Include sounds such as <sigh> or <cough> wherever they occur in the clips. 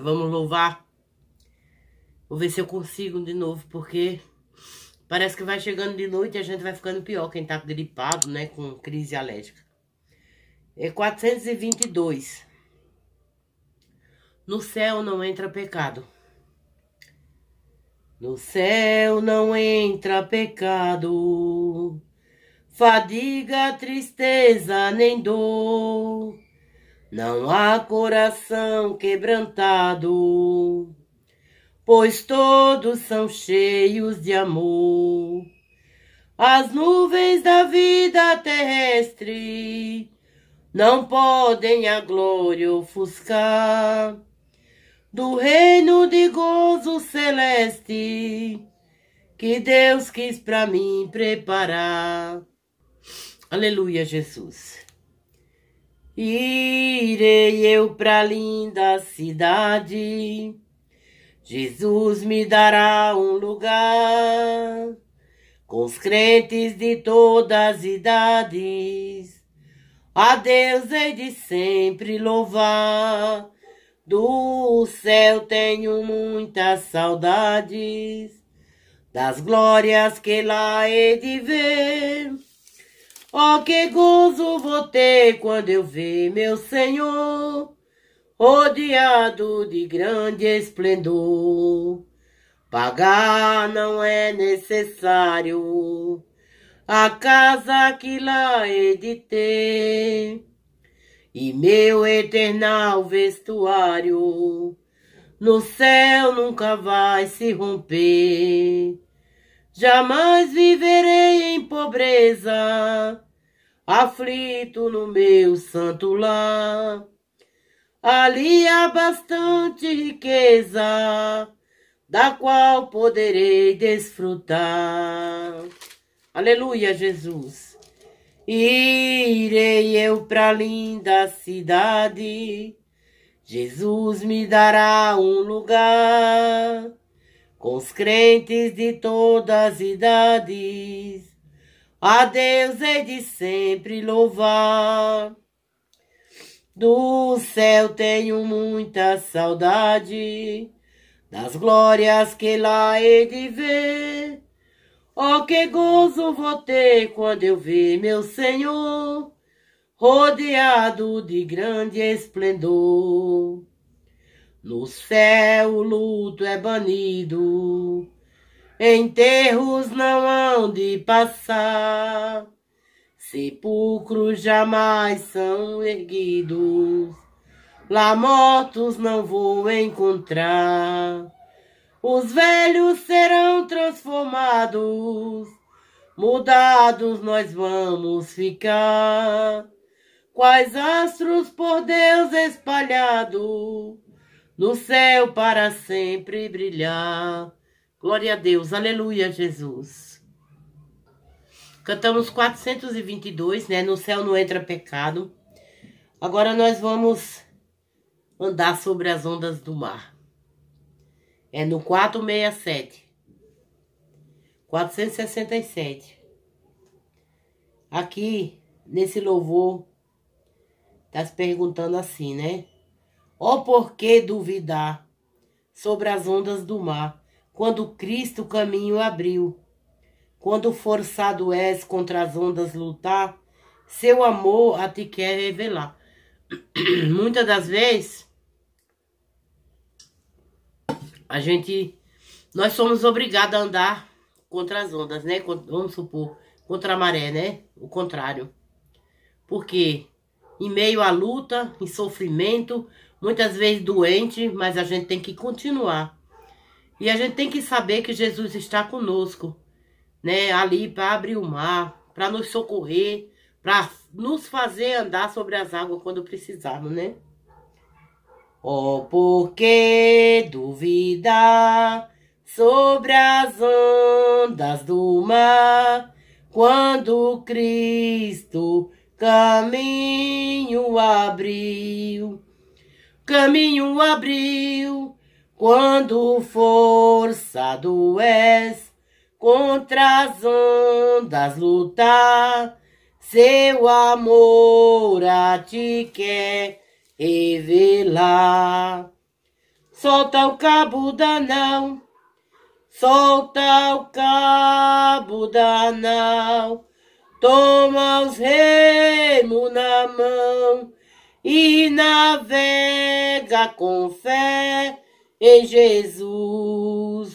Vamos louvar. Vou ver se eu consigo de novo, porque parece que vai chegando de noite e a gente vai ficando pior. Quem tá gripado, né, com crise alérgica. É 422. No céu não entra pecado. No céu não entra pecado, fadiga, tristeza nem dor. Não há coração quebrantado, pois todos são cheios de amor. As nuvens da vida terrestre não podem a glória ofuscar. Do reino de gozo celeste que Deus quis para mim preparar. Aleluia, Jesus. Irei eu pra linda cidade, Jesus me dará um lugar, com os crentes de todas as idades, a Deus hei de sempre louvar. Do céu tenho muitas saudades, das glórias que lá hei de ver Oh, que gozo vou ter quando eu ver meu Senhor rodeado de grande esplendor. Pagar não é necessário a casa que lá hei de ter e meu eternal vestuário no céu nunca vai se romper jamais viverei em pobreza, aflito no meu santo lar. Ali há bastante riqueza, da qual poderei desfrutar. Aleluia, Jesus. Irei eu para linda cidade, Jesus me dará um lugar com os crentes de todas as idades. A Deus hei é de sempre louvar. Do céu tenho muita saudade, das glórias que lá hei de ver. Oh, que gozo vou ter quando eu ver meu Senhor rodeado de grande esplendor. No céu o luto é banido, enterros não hão de passar, sepulcros jamais são erguidos, lá mortos não vou encontrar. Os velhos serão transformados, mudados nós vamos ficar. Quais astros por Deus espalhados? no céu para sempre brilhar. Glória a Deus, aleluia, Jesus. Cantamos 422, né? No céu não entra pecado. Agora nós vamos andar sobre as ondas do mar. É no 467. 467. Aqui, nesse louvor, tá se perguntando assim, né? Ó oh, por que duvidar sobre as ondas do mar, quando Cristo o caminho abriu? Quando forçado és contra as ondas lutar, seu amor a ti quer revelar. <clears throat> Muitas das vezes, a gente, nós somos obrigados a andar contra as ondas, né? Vamos supor, contra a maré, né? O contrário. Porque em meio à luta, em sofrimento, muitas vezes doente, mas a gente tem que continuar. E a gente tem que saber que Jesus está conosco, né? Ali para abrir o mar, para nos socorrer, para nos fazer andar sobre as águas quando precisarmos, né? oh, por que duvidar sobre as ondas do mar quando Cristo caminho abriu? caminho abriu, quando forçado és contra as ondas lutar, seu amor a ti quer revelar. Solta o cabo da não, solta o cabo da não, toma os remos na mão e navega com fé em Jesus.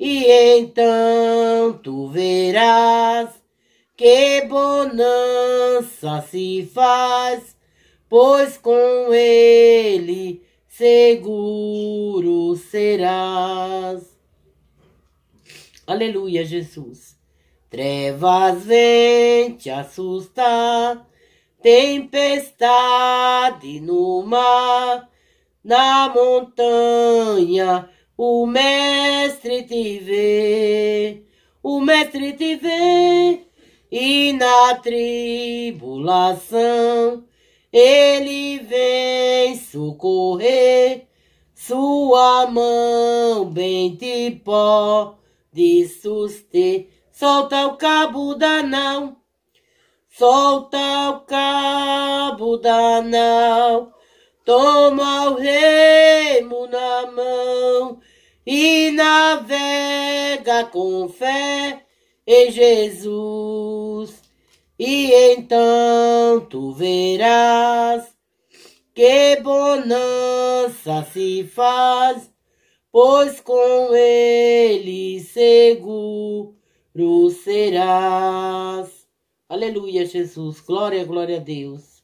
E então tu verás que bonança se faz, pois com ele seguro serás. Aleluia, Jesus. Trevas vêm te assustar tempestade no mar, na montanha, o mestre te vê, o mestre te vê, e na tribulação ele vem socorrer, sua mão bem te pode suster, solta o cabo da não solta o cabo da nau, toma o remo na mão e navega com fé em Jesus. E então tu verás que bonança se faz, pois com ele seguro serás. Aleluia, Jesus. Glória, glória a Deus.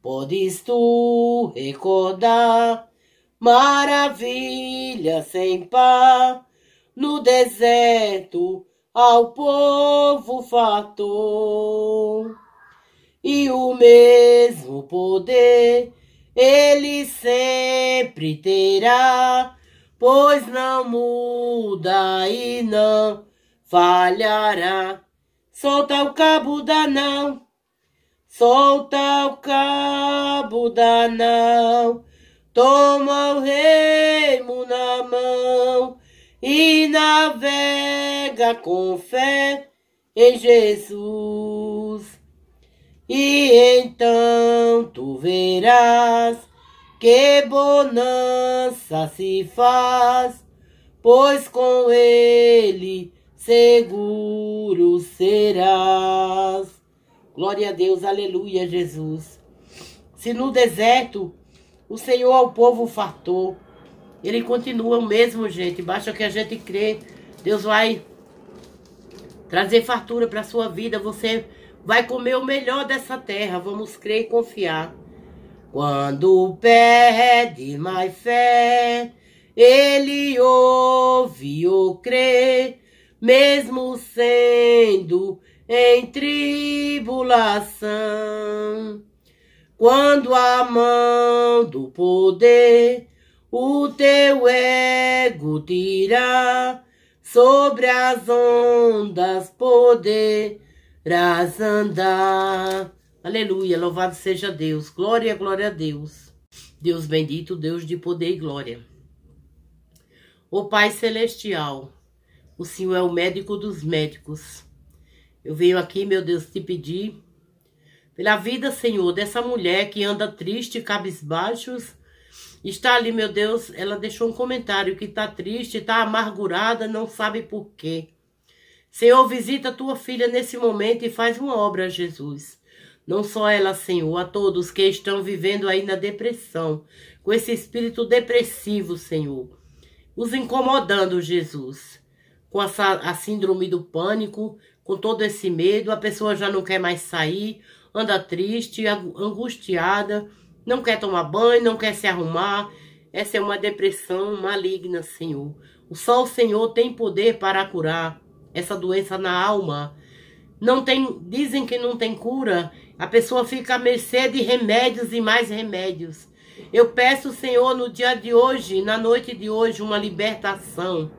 Podes tu recordar maravilha sem par no deserto ao povo fator. E o mesmo poder ele sempre terá, pois não muda e não falhará solta o cabo da não, solta o cabo da não, toma o remo na mão e navega com fé em Jesus. E então tu verás que bonança se faz, pois com ele seguro serás. Glória a Deus, aleluia, Jesus. Se no deserto o Senhor ao povo fartou, ele continua o mesmo, gente. Basta que a gente crê, Deus vai trazer fartura para sua vida. Você vai comer o melhor dessa terra. Vamos crer e confiar. Quando pede mais fé, ele ouve ou crê mesmo sendo em tribulação. Quando a mão do poder o teu ego tirar, sobre as ondas poderás andar. Aleluia, louvado seja Deus. Glória, glória a Deus. Deus bendito, Deus de poder e glória. O Pai Celestial, o Senhor é o médico dos médicos. Eu venho aqui, meu Deus, te pedir pela vida, Senhor, dessa mulher que anda triste, cabisbaixos. Está ali, meu Deus, ela deixou um comentário que está triste, está amargurada, não sabe por quê. Senhor, visita tua filha nesse momento e faz uma obra, Jesus. Não só ela, Senhor, a todos que estão vivendo aí na depressão, com esse espírito depressivo, Senhor. Os incomodando, Jesus com a síndrome do pânico, com todo esse medo, a pessoa já não quer mais sair, anda triste, angustiada, não quer tomar banho, não quer se arrumar. Essa é uma depressão maligna, Senhor. Só o Senhor tem poder para curar essa doença na alma. Não tem, dizem que não tem cura. A pessoa fica à mercê de remédios e mais remédios. Eu peço, Senhor, no dia de hoje, na noite de hoje, uma libertação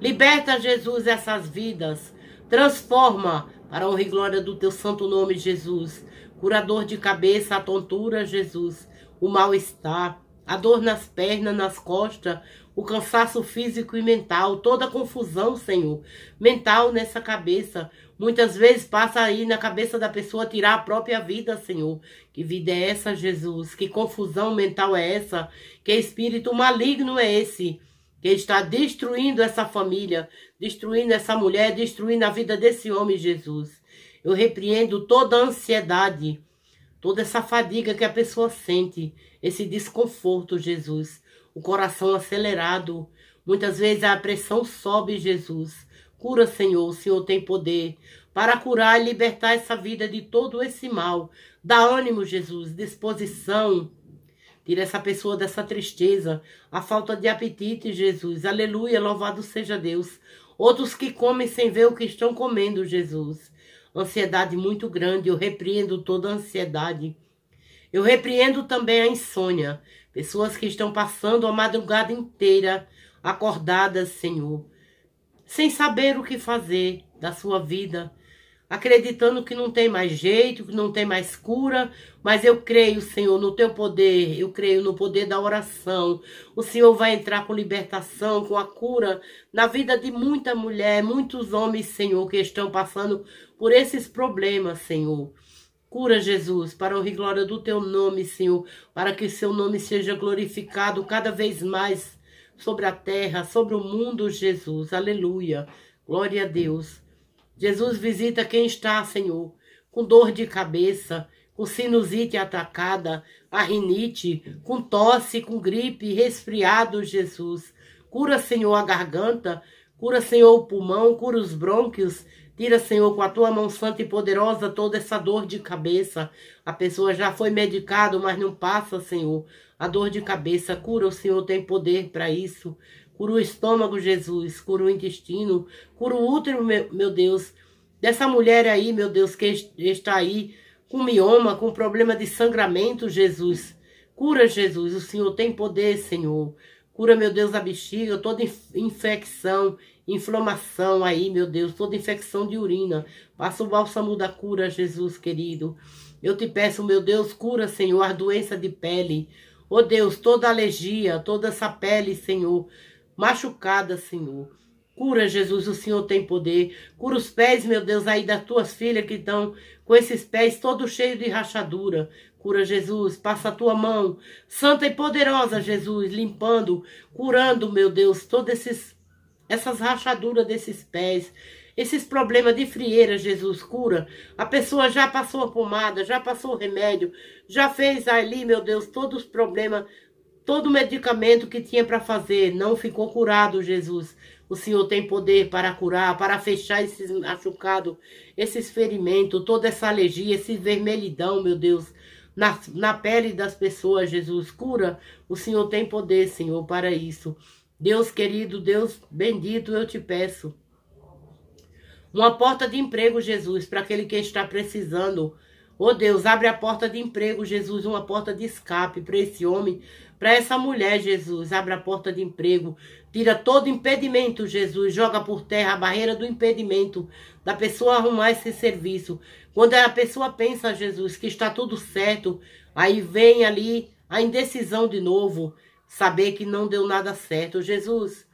Liberta, Jesus, essas vidas. Transforma para a honra e glória do teu santo nome, Jesus. Curador de cabeça, a tontura, Jesus. O mal-estar, a dor nas pernas, nas costas, o cansaço físico e mental, toda a confusão, Senhor, mental nessa cabeça. Muitas vezes passa aí na cabeça da pessoa tirar a própria vida, Senhor. Que vida é essa, Jesus? Que confusão mental é essa? Que espírito maligno é esse? que está destruindo essa família, destruindo essa mulher, destruindo a vida desse homem, Jesus. Eu repreendo toda a ansiedade, toda essa fadiga que a pessoa sente, esse desconforto, Jesus. O coração acelerado, muitas vezes a pressão sobe, Jesus. Cura, Senhor, o Senhor tem poder para curar e libertar essa vida de todo esse mal. Dá ânimo, Jesus, disposição, Tira essa pessoa dessa tristeza, a falta de apetite, Jesus. Aleluia, louvado seja Deus. Outros que comem sem ver o que estão comendo, Jesus. Ansiedade muito grande, eu repreendo toda a ansiedade. Eu repreendo também a insônia. Pessoas que estão passando a madrugada inteira acordadas, Senhor, sem saber o que fazer da sua vida, acreditando que não tem mais jeito, que não tem mais cura, mas eu creio, Senhor, no teu poder, eu creio no poder da oração. O Senhor vai entrar com libertação, com a cura na vida de muita mulher, muitos homens, Senhor, que estão passando por esses problemas, Senhor. Cura, Jesus, para honra e glória do teu nome, Senhor, para que o seu nome seja glorificado cada vez mais sobre a terra, sobre o mundo, Jesus. Aleluia. Glória a Deus. Jesus visita quem está, Senhor, com dor de cabeça, com sinusite atacada, a rinite, com tosse, com gripe, resfriado, Jesus. Cura, Senhor, a garganta, cura, Senhor, o pulmão, cura os brônquios, Tira, Senhor, com a tua mão santa e poderosa toda essa dor de cabeça. A pessoa já foi medicada, mas não passa, Senhor. A dor de cabeça cura, o Senhor tem poder para isso. Cura o estômago, Jesus. Cura o intestino. Cura o útero, meu Deus. Dessa mulher aí, meu Deus, que está aí com mioma, com problema de sangramento, Jesus. Cura, Jesus. O Senhor tem poder, Senhor. Cura, meu Deus, a bexiga, toda infecção, inflamação aí, meu Deus, toda infecção de urina. Passa o bálsamo da cura, Jesus querido. Eu te peço, meu Deus, cura, Senhor, a doença de pele. Ô oh, Deus, toda alergia, toda essa pele, Senhor machucada, Senhor. Cura, Jesus, o Senhor tem poder. Cura os pés, meu Deus, aí das tuas filhas que estão com esses pés todos cheios de rachadura. Cura, Jesus, passa a tua mão, santa e poderosa, Jesus, limpando, curando, meu Deus, todas esses, essas rachaduras desses pés. Esses problemas de frieira, Jesus, cura. A pessoa já passou a pomada, já passou o remédio, já fez ali, meu Deus, todos os problemas Todo medicamento que tinha para fazer não ficou curado, Jesus. O Senhor tem poder para curar, para fechar esses machucados, esses ferimentos, toda essa alergia, esse vermelhidão, meu Deus, na, na pele das pessoas, Jesus. Cura, o Senhor tem poder, Senhor, para isso. Deus querido, Deus bendito, eu te peço. Uma porta de emprego, Jesus, para aquele que está precisando. Oh Deus, abre a porta de emprego, Jesus, uma porta de escape para esse homem, para essa mulher, Jesus, abre a porta de emprego, tira todo impedimento, Jesus, joga por terra a barreira do impedimento da pessoa arrumar esse serviço. Quando a pessoa pensa, Jesus, que está tudo certo, aí vem ali a indecisão de novo, saber que não deu nada certo. Jesus,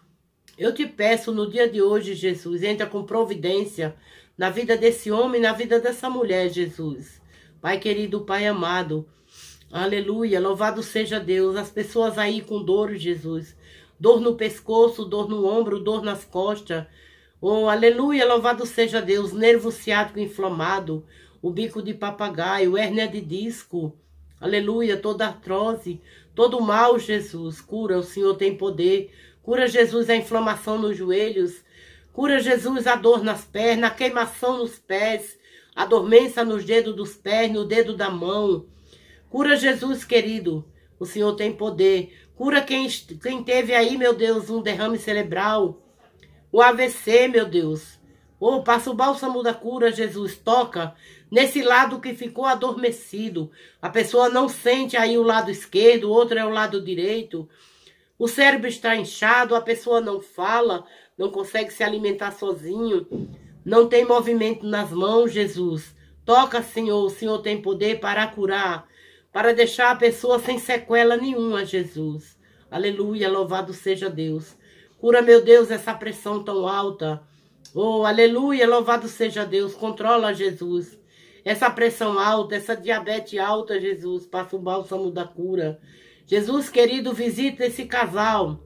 eu te peço no dia de hoje, Jesus, entra com providência na vida desse homem, na vida dessa mulher, Jesus. Pai querido, Pai amado, Aleluia, louvado seja Deus. As pessoas aí com dor, Jesus. Dor no pescoço, dor no ombro, dor nas costas. Oh, aleluia, louvado seja Deus. Nervo ciático inflamado, o bico de papagaio, hérnia de disco. Aleluia, toda artrose, todo mal, Jesus. Cura, o Senhor tem poder. Cura, Jesus, a inflamação nos joelhos. Cura, Jesus, a dor nas pernas, a queimação nos pés, a dormência nos dedos dos pés, no dedo da mão. Cura Jesus, querido. O Senhor tem poder. Cura quem, quem teve aí, meu Deus, um derrame cerebral. O AVC, meu Deus. Oh, passa o bálsamo da cura, Jesus. Toca nesse lado que ficou adormecido. A pessoa não sente aí o lado esquerdo, o outro é o lado direito. O cérebro está inchado, a pessoa não fala, não consegue se alimentar sozinho, não tem movimento nas mãos, Jesus. Toca, Senhor, o Senhor tem poder para curar para deixar a pessoa sem sequela nenhuma, Jesus. Aleluia, louvado seja Deus. Cura, meu Deus, essa pressão tão alta. Oh, aleluia, louvado seja Deus. Controla, Jesus. Essa pressão alta, essa diabetes alta, Jesus. Passa o bálsamo da cura. Jesus querido, visita esse casal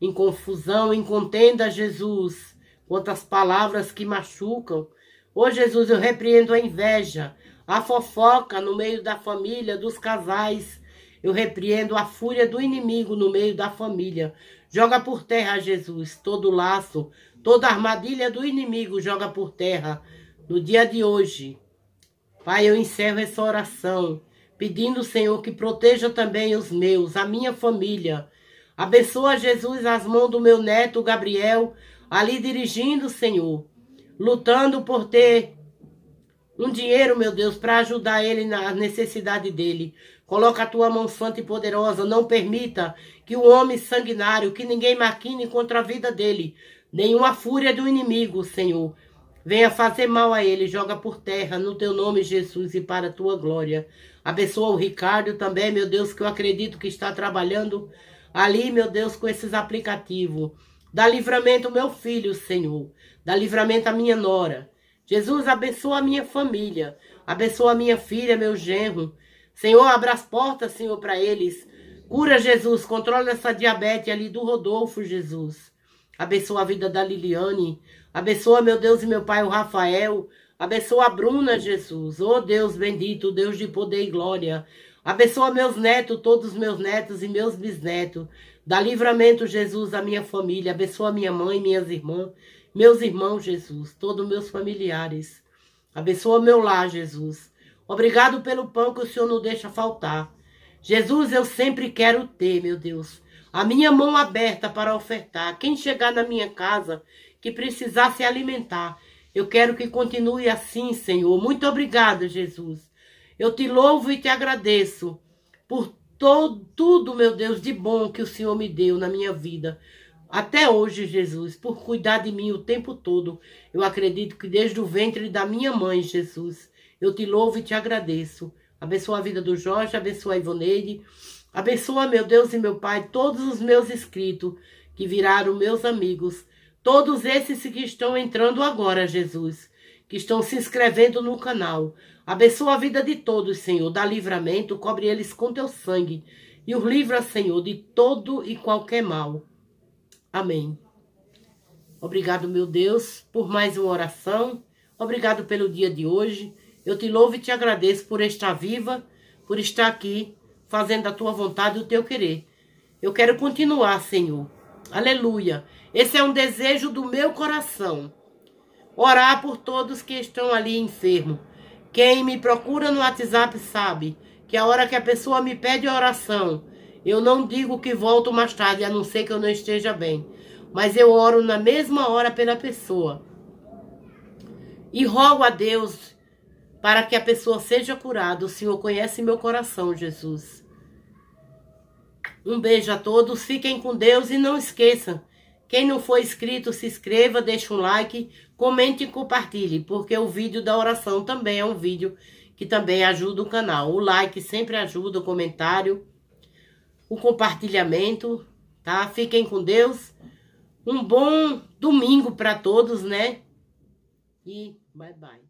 em confusão, em contenda, Jesus. Quantas palavras que machucam, Ô Jesus, eu repreendo a inveja, a fofoca no meio da família, dos casais. Eu repreendo a fúria do inimigo no meio da família. Joga por terra, Jesus, todo laço, toda armadilha do inimigo joga por terra no dia de hoje. Pai, eu encerro essa oração pedindo, Senhor, que proteja também os meus, a minha família. Abençoa, Jesus, as mãos do meu neto Gabriel, ali dirigindo, Senhor lutando por ter um dinheiro, meu Deus, para ajudar ele na necessidade dele. Coloca a tua mão santa e poderosa, não permita que o homem sanguinário, que ninguém maquine contra a vida dele, nenhuma fúria do inimigo, Senhor, venha fazer mal a ele, joga por terra, no teu nome, Jesus, e para a tua glória. Abençoa o Ricardo também, meu Deus, que eu acredito que está trabalhando ali, meu Deus, com esses aplicativos. Dá livramento ao meu filho, Senhor. Dá livramento à minha nora. Jesus, abençoa a minha família. Abençoa a minha filha, meu genro. Senhor, abra as portas, Senhor, para eles. Cura, Jesus. Controla essa diabetes ali do Rodolfo, Jesus. Abençoa a vida da Liliane. Abençoa, meu Deus e meu Pai, o Rafael. Abençoa a Bruna, Jesus. Oh, Deus bendito, Deus de poder e glória. Abençoa meus netos, todos meus netos e meus bisnetos. Dá livramento, Jesus, à minha família. Abençoa minha mãe, minhas irmãs, meus irmãos, Jesus, todos meus familiares. Abençoa meu lar, Jesus. Obrigado pelo pão que o Senhor não deixa faltar. Jesus, eu sempre quero ter, meu Deus, a minha mão aberta para ofertar. Quem chegar na minha casa que precisar se alimentar, eu quero que continue assim, Senhor. Muito obrigada, Jesus. Eu te louvo e te agradeço por todo, tudo, meu Deus, de bom que o Senhor me deu na minha vida. Até hoje, Jesus, por cuidar de mim o tempo todo. Eu acredito que desde o ventre da minha mãe, Jesus, eu te louvo e te agradeço. Abençoa a vida do Jorge, abençoa a Ivoneide. Abençoa, meu Deus e meu Pai, todos os meus inscritos que viraram meus amigos. Todos esses que estão entrando agora, Jesus que estão se inscrevendo no canal. Abençoa a vida de todos, Senhor. Dá livramento, cobre eles com teu sangue. E os livra, Senhor, de todo e qualquer mal. Amém. Obrigado, meu Deus, por mais uma oração. Obrigado pelo dia de hoje. Eu te louvo e te agradeço por estar viva, por estar aqui, fazendo a tua vontade e o teu querer. Eu quero continuar, Senhor. Aleluia. Esse é um desejo do meu coração orar por todos que estão ali enfermos. Quem me procura no WhatsApp sabe que a hora que a pessoa me pede oração, eu não digo que volto mais tarde, a não ser que eu não esteja bem. Mas eu oro na mesma hora pela pessoa. E rogo a Deus para que a pessoa seja curada. O Senhor conhece meu coração, Jesus. Um beijo a todos, fiquem com Deus e não esqueçam quem não for inscrito, se inscreva, deixe um like, comente e compartilhe, porque o vídeo da oração também é um vídeo que também ajuda o canal. O like sempre ajuda, o comentário, o compartilhamento, tá? Fiquem com Deus. Um bom domingo para todos, né? E bye bye.